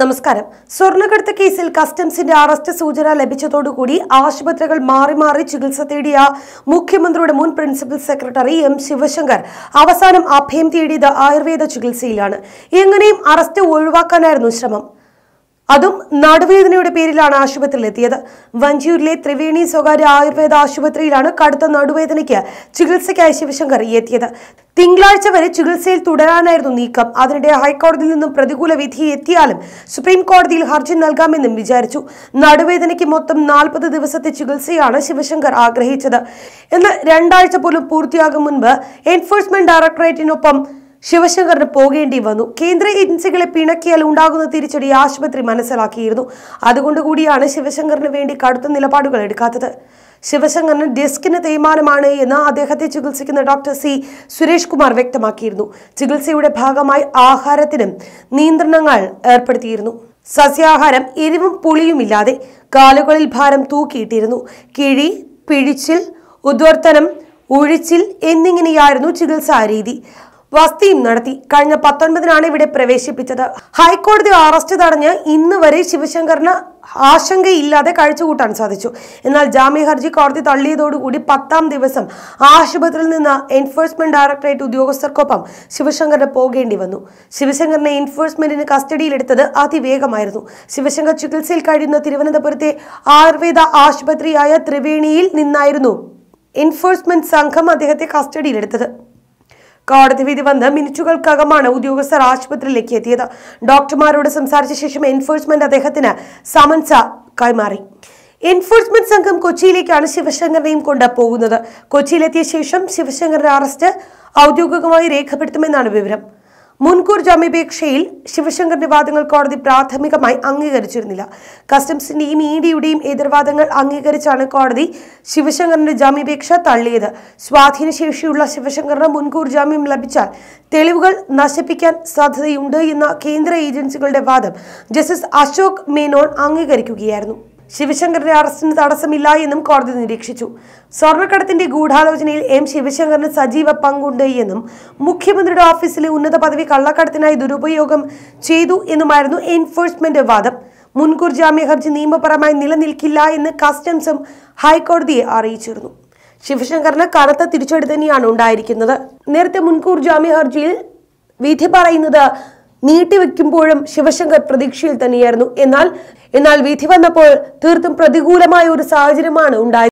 നമസ്കാരം സ്വർണ്ണക്കടത്ത് കേസിൽ കസ്റ്റംസിന്റെ അറസ്റ്റ് സൂചന ലഭിച്ചതോടുകൂടി ആശുപത്രികൾ മാറി മാറി ചികിത്സ തേടിയ മുഖ്യമന്ത്രിയുടെ മുൻ പ്രിൻസിപ്പൽ സെക്രട്ടറി എം ശിവശങ്കർ അവസാനം അഭയം തേടിയത് ആയുർവേദ ചികിത്സയിലാണ് എങ്ങനെയും അറസ്റ്റ് ഒഴിവാക്കാനായിരുന്നു ശ്രമം അതും നടുവേദനയുടെ പേരിലാണ് എത്തിയത് വഞ്ചിയൂരിലെ ത്രിവേണി സ്വകാര്യ ആയുർവേദ ആശുപത്രിയിലാണ് കടുത്ത നടുവേദനയ്ക്ക് ചികിത്സയ്ക്കായി ശിവശങ്കർ എത്തിയത് തിങ്കളാഴ്ച വരെ ചികിത്സയിൽ തുടരാനായിരുന്നു നീക്കം അതിനിടെ ഹൈക്കോടതിയിൽ നിന്നും പ്രതികൂല വിധി എത്തിയാലും സുപ്രീം കോടതിയിൽ ഹർജി നൽകാമെന്നും വിചാരിച്ചു നടുവേദനയ്ക്ക് മൊത്തം നാൽപ്പത് ദിവസത്തെ ചികിത്സയാണ് ശിവശങ്കർ ആഗ്രഹിച്ചത് എന്നാൽ രണ്ടാഴ്ച പോലും പൂർത്തിയാകും മുൻപ് എൻഫോഴ്സ്മെന്റ് ഡയറക്ടറേറ്റിനൊപ്പം ശിവശങ്കറിന് പോകേണ്ടി വന്നു കേന്ദ്ര ഏജൻസികളെ പിണക്കിയാൽ ഉണ്ടാകുന്ന തിരിച്ചടി ആശുപത്രി മനസ്സിലാക്കിയിരുന്നു അതുകൊണ്ട് കൂടിയാണ് ശിവശങ്കറിന് വേണ്ടി കടുത്ത നിലപാടുകൾ എടുക്കാത്തത് ശിവശങ്കറിന് ഡെസ്കിന് തേയ്മാനമാണ് എന്ന് അദ്ദേഹത്തെ ചികിത്സിക്കുന്ന ഡോക്ടർ സി സുരേഷ് കുമാർ വ്യക്തമാക്കിയിരുന്നു ചികിത്സയുടെ ഭാഗമായി ആഹാരത്തിനും നിയന്ത്രണങ്ങൾ ഏർപ്പെടുത്തിയിരുന്നു സസ്യാഹാരം എരിവും പുളിയുമില്ലാതെ കാലുകളിൽ ഭാരം തൂക്കിയിട്ടിരുന്നു കിഴി പിഴിച്ചിൽ ഉദ്വർത്തനം ഒഴിച്ചിൽ എന്നിങ്ങനെയായിരുന്നു ചികിത്സാ രീതി വസ്തിയും നടത്തി കഴിഞ്ഞ പത്തൊൻപതിനാണ് ഇവിടെ പ്രവേശിപ്പിച്ചത് ഹൈക്കോടതി അറസ്റ്റ് തടഞ്ഞ് ഇന്ന് വരെ ശിവശങ്കറിന് ആശങ്കയില്ലാതെ കഴിച്ചുകൂട്ടാൻ സാധിച്ചു എന്നാൽ ജാമ്യ ഹർജി കോടതി തള്ളിയതോടുകൂടി പത്താം ദിവസം ആശുപത്രിയിൽ നിന്ന് എൻഫോഴ്സ്മെന്റ് ഡയറക്ടറേറ്റ് ഉദ്യോഗസ്ഥർക്കൊപ്പം ശിവശങ്കറിന് പോകേണ്ടി വന്നു ശിവശങ്കറിനെ എൻഫോഴ്സ്മെന്റിന് കസ്റ്റഡിയിലെടുത്തത് അതിവേഗമായിരുന്നു ശിവശങ്കർ ചികിത്സയിൽ കഴിയുന്ന തിരുവനന്തപുരത്തെ ആയുർവേദ ആശുപത്രിയായ ത്രിവേണിയിൽ നിന്നായിരുന്നു എൻഫോഴ്സ്മെന്റ് സംഘം അദ്ദേഹത്തെ കസ്റ്റഡിയിലെടുത്തത് കോടതി വിധി വന്ന് മിനിറ്റുകൾക്കകമാണ് ഉദ്യോഗസ്ഥർ ആശുപത്രിയിലേക്ക് എത്തിയത് ഡോക്ടർമാരോട് സംസാരിച്ച ശേഷം എൻഫോഴ്സ്മെന്റ് അദ്ദേഹത്തിന് സമൻസ കൈമാറി എൻഫോഴ്സ്മെന്റ് സംഘം കൊച്ചിയിലേക്കാണ് ശിവശങ്കറിനെയും കൊണ്ട് പോകുന്നത് കൊച്ചിയിലെത്തിയ ശേഷം ശിവശങ്കറിന്റെ അറസ്റ്റ് ഔദ്യോഗികമായി രേഖപ്പെടുത്തുമെന്നാണ് വിവരം മുൻകൂർ ജാമ്യാപേക്ഷയിൽ ശിവശങ്കർ വിവാദങ്ങൾ കോടതി പ്രാഥമികമായി അംഗീകരിച്ചിരുന്നില്ല കസ്റ്റംസിന്റെയും ഇഡിയുടെയും എതിർവാദങ്ങൾ അംഗീകരിച്ചാണ് കോടതി ശിവശങ്കറിന്റെ ജാമ്യാപേക്ഷ തള്ളിയത് സ്വാധീനശേഷിയുള്ള ശിവശങ്കറിന് മുൻകൂർ ജാമ്യം ലഭിച്ചാൽ തെളിവുകൾ നശിപ്പിക്കാൻ സാധ്യതയുണ്ട് എന്ന കേന്ദ്ര ഏജൻസികളുടെ വാദം ജസ്റ്റിസ് അശോക് മേനോൺ അംഗീകരിക്കുകയായിരുന്നു ശിവശങ്കറിന്റെ അറസ്റ്റിന് തടസ്സമില്ല എന്നും കോടതി നിരീക്ഷിച്ചു സ്വർണ്ണക്കടത്തിന്റെ ഗൂഢാലോചനയിൽ എം ശിവശങ്കറിന് സജീവ പങ്കുണ്ട് എന്നും മുഖ്യമന്ത്രിയുടെ ഓഫീസിലെ ഉന്നത പദവി കള്ളക്കടത്തിനായി ദുരുപയോഗം ചെയ്തു എന്നുമായിരുന്നു എൻഫോഴ്സ്മെന്റ് വാദം മുൻകൂർ ജാമ്യ ഹർജി നിയമപരമായി നിലനിൽക്കില്ല എന്ന് കസ്റ്റംസും ഹൈക്കോടതിയെ അറിയിച്ചിരുന്നു ശിവശങ്കറിന് കനത്ത തിരിച്ചടി തന്നെയാണ് ഉണ്ടായിരിക്കുന്നത് നേരത്തെ മുൻകൂർ ജാമ്യ ഹർജിയിൽ വിധി പറയുന്നത് നീട്ടിവെക്കുമ്പോഴും ശിവശങ്കർ പ്രതീക്ഷയിൽ തന്നെയായിരുന്നു എന്നാൽ എന്നാൽ വിധി വന്നപ്പോൾ തീർത്തും പ്രതികൂലമായ ഒരു സാഹചര്യമാണ് ഉണ്ടായത്